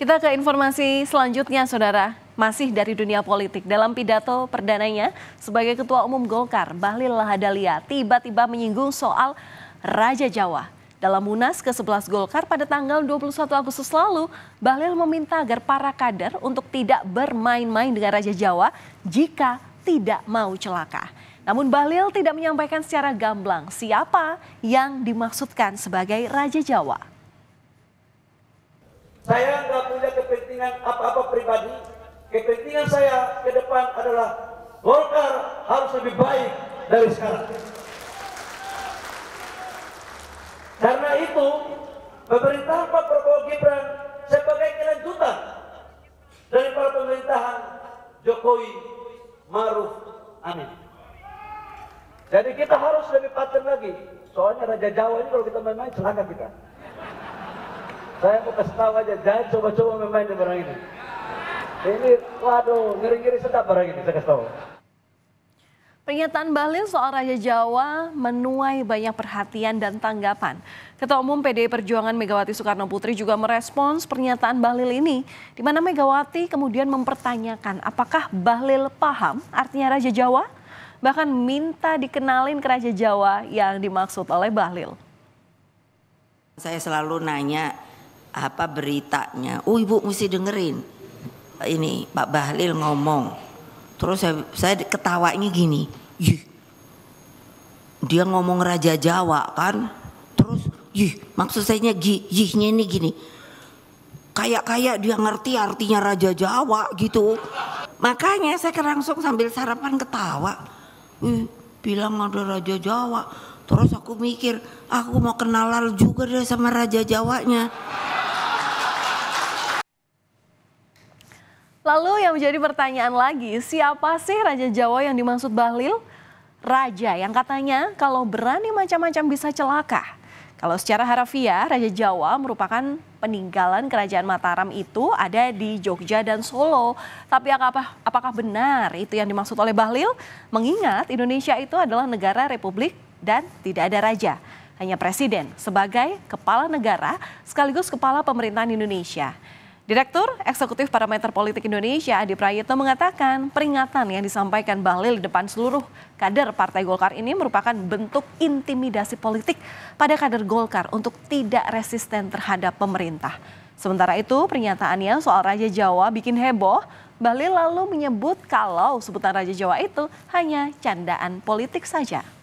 Kita ke informasi selanjutnya, Saudara. Masih dari dunia politik, dalam pidato perdananya sebagai Ketua Umum Golkar, Bahlil Lahadalia tiba-tiba menyinggung soal Raja Jawa. Dalam Munas ke-11 Golkar pada tanggal 21 Agustus lalu, Bahlil meminta agar para kader untuk tidak bermain-main dengan Raja Jawa jika tidak mau celaka. Namun Bahlil tidak menyampaikan secara gamblang siapa yang dimaksudkan sebagai Raja Jawa. Saya nggak punya kepentingan apa-apa pribadi. Kepentingan saya ke depan adalah Golkar harus lebih baik dari sekarang. Karena itu, pemerintah Pak Prabowo Gibran sebagai kelanjutan dari para pemerintahan Jokowi Maruf Amin. Jadi kita harus lebih paten lagi. Soalnya Raja Jawa ini kalau kita main-main celaka kita. Saya mau kasih tahu aja, jangan coba-coba di barang ini. Ini, waduh, ngeri-ngeri sedap barang ini, saya kasih tahu. Pernyataan Bahlil soal Raja Jawa menuai banyak perhatian dan tanggapan. Ketua Umum PDI Perjuangan Megawati Soekarno Putri juga merespons pernyataan Bahlil ini, di mana Megawati kemudian mempertanyakan apakah Bahlil paham artinya Raja Jawa, bahkan minta dikenalin ke Raja Jawa yang dimaksud oleh Bahlil. Saya selalu nanya apa beritanya. Oh ibu mesti dengerin ini Pak Bahlil ngomong. Terus saya, saya ketawanya gini. Yih, dia ngomong Raja Jawa kan. Terus yih maksud saya yihnya ini gini. Kayak-kayak dia ngerti artinya Raja Jawa gitu. Makanya saya langsung sambil sarapan ketawa. Wih, bilang ada Raja Jawa. Terus aku mikir, aku mau kenalan juga deh sama Raja Jawanya. Lalu yang menjadi pertanyaan lagi, siapa sih Raja Jawa yang dimaksud Bahlil? Raja yang katanya kalau berani macam-macam bisa celaka. Kalau secara harafiah, Raja Jawa merupakan peninggalan kerajaan Mataram itu ada di Jogja dan Solo. Tapi apakah, apakah benar itu yang dimaksud oleh Bahlil? Mengingat Indonesia itu adalah negara republik dan tidak ada raja. Hanya presiden sebagai kepala negara sekaligus kepala pemerintahan Indonesia. Direktur Eksekutif Parameter Politik Indonesia Adi Prayitno mengatakan peringatan yang disampaikan Bahlil di depan seluruh kader Partai Golkar ini merupakan bentuk intimidasi politik pada kader Golkar untuk tidak resisten terhadap pemerintah. Sementara itu pernyataannya soal Raja Jawa bikin heboh, Bahlil lalu menyebut kalau sebutan Raja Jawa itu hanya candaan politik saja.